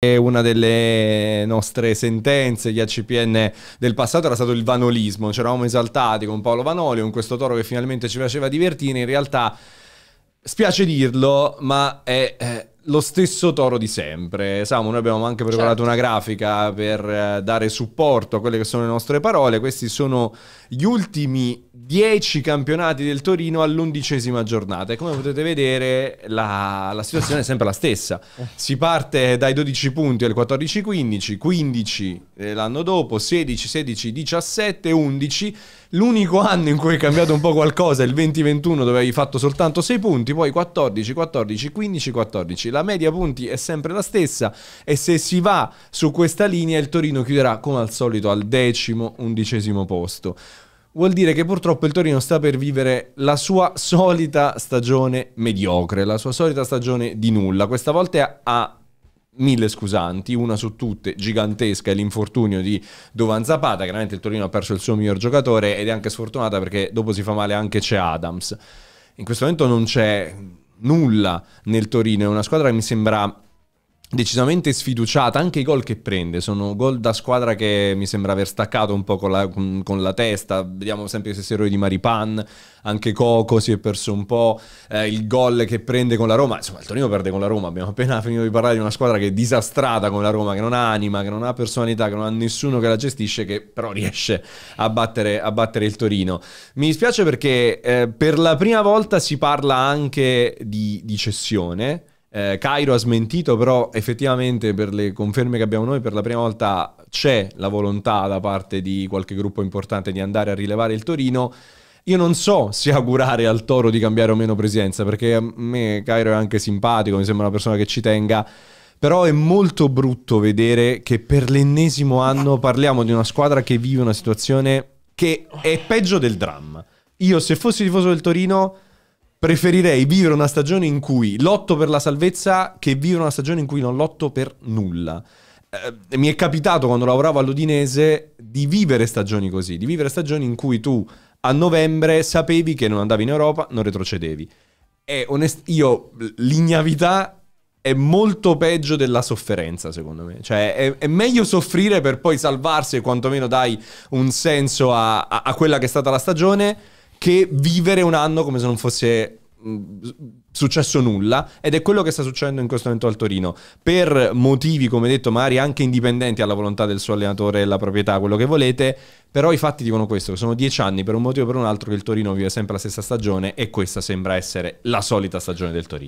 Una delle nostre sentenze di ACPN del passato era stato il vanolismo, ci eravamo esaltati con Paolo Vanoli, con questo toro che finalmente ci faceva divertire, in realtà spiace dirlo, ma è, è eh, lo stesso toro di sempre. Samu, noi abbiamo anche preparato certo. una grafica per eh, dare supporto a quelle che sono le nostre parole. Questi sono gli ultimi 10 campionati del Torino all'undicesima giornata. E come potete vedere, la, la situazione è sempre la stessa. Si parte dai 12 punti al 14-15, 15 eh, l'anno dopo, 16, 16, 17, 11. L'unico anno in cui è cambiato un po' qualcosa, il 2021, dove hai fatto soltanto 6 punti, poi 14, 14, 15, 14 la media punti è sempre la stessa e se si va su questa linea il Torino chiuderà come al solito al decimo, undicesimo posto vuol dire che purtroppo il Torino sta per vivere la sua solita stagione mediocre, la sua solita stagione di nulla. Questa volta ha mille scusanti, una su tutte gigantesca è l'infortunio di Dovan Zapata, chiaramente il Torino ha perso il suo miglior giocatore ed è anche sfortunata perché dopo si fa male anche c'è Adams. In questo momento non c'è nulla nel Torino, è una squadra che mi sembra decisamente sfiduciata, anche i gol che prende sono gol da squadra che mi sembra aver staccato un po' con la, con, con la testa, vediamo sempre se stessi eroi di Maripan, anche Coco si è perso un po', eh, il gol che prende con la Roma, insomma il Torino perde con la Roma, abbiamo appena finito di parlare di una squadra che è disastrata con la Roma, che non ha anima, che non ha personalità, che non ha nessuno che la gestisce, che però riesce a battere, a battere il Torino. Mi dispiace perché eh, per la prima volta si parla anche di, di cessione, eh, Cairo ha smentito, però effettivamente per le conferme che abbiamo noi, per la prima volta c'è la volontà da parte di qualche gruppo importante di andare a rilevare il Torino. Io non so se augurare al Toro di cambiare o meno presenza, perché a me Cairo è anche simpatico, mi sembra una persona che ci tenga. Però è molto brutto vedere che per l'ennesimo anno parliamo di una squadra che vive una situazione che è peggio del dramma. Io se fossi tifoso del Torino Preferirei vivere una stagione in cui lotto per la salvezza che vivere una stagione in cui non lotto per nulla. Eh, mi è capitato quando lavoravo all'Udinese di vivere stagioni così, di vivere stagioni in cui tu a novembre sapevi che non andavi in Europa, non retrocedevi. E onest- io l'ignavità è molto peggio della sofferenza, secondo me. Cioè, è, è, meglio soffrire per poi salvarsi e quantomeno dai un senso a, a, a quella che è stata la stagione che vivere un anno come se non fosse mm, successo nulla ed è quello che sta succedendo in questo momento al Torino per motivi come detto magari anche indipendenti alla volontà del suo allenatore la proprietà quello che volete però i fatti dicono questo sono dieci anni per un motivo o per un altro che il Torino vive sempre la stessa stagione e questa sembra essere la solita stagione del Torino